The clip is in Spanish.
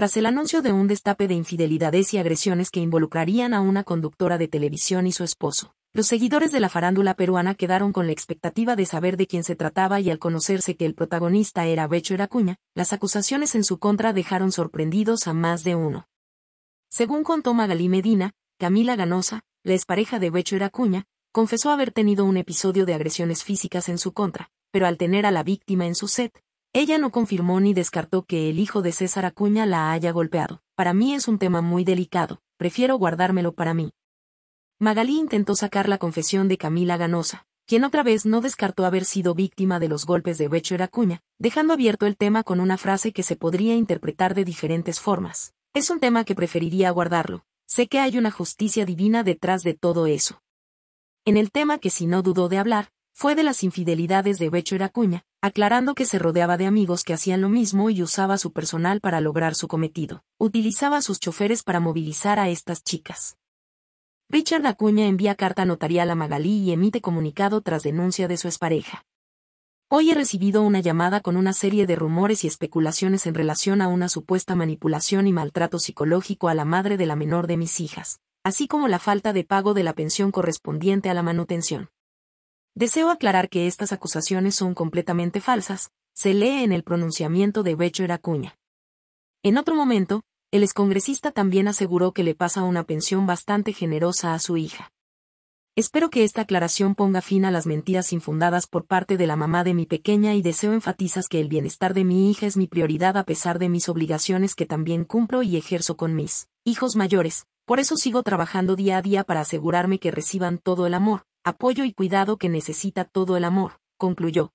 tras el anuncio de un destape de infidelidades y agresiones que involucrarían a una conductora de televisión y su esposo. Los seguidores de la farándula peruana quedaron con la expectativa de saber de quién se trataba y al conocerse que el protagonista era Becho Eracuña, las acusaciones en su contra dejaron sorprendidos a más de uno. Según contó Magalí Medina, Camila Ganosa, la expareja de Becho Eracuña, confesó haber tenido un episodio de agresiones físicas en su contra, pero al tener a la víctima en su set, ella no confirmó ni descartó que el hijo de César Acuña la haya golpeado. Para mí es un tema muy delicado, prefiero guardármelo para mí. Magalí intentó sacar la confesión de Camila Ganosa, quien otra vez no descartó haber sido víctima de los golpes de Becho Acuña, dejando abierto el tema con una frase que se podría interpretar de diferentes formas. Es un tema que preferiría guardarlo. Sé que hay una justicia divina detrás de todo eso. En el tema que si no dudó de hablar, fue de las infidelidades de Becho Acuña, aclarando que se rodeaba de amigos que hacían lo mismo y usaba su personal para lograr su cometido. Utilizaba a sus choferes para movilizar a estas chicas. Richard Acuña envía carta notarial a Magalí y emite comunicado tras denuncia de su expareja. Hoy he recibido una llamada con una serie de rumores y especulaciones en relación a una supuesta manipulación y maltrato psicológico a la madre de la menor de mis hijas, así como la falta de pago de la pensión correspondiente a la manutención. Deseo aclarar que estas acusaciones son completamente falsas, se lee en el pronunciamiento de Becher Acuña. En otro momento, el excongresista también aseguró que le pasa una pensión bastante generosa a su hija. Espero que esta aclaración ponga fin a las mentiras infundadas por parte de la mamá de mi pequeña y deseo enfatizas que el bienestar de mi hija es mi prioridad a pesar de mis obligaciones que también cumplo y ejerzo con mis hijos mayores, por eso sigo trabajando día a día para asegurarme que reciban todo el amor, apoyo y cuidado que necesita todo el amor, concluyó.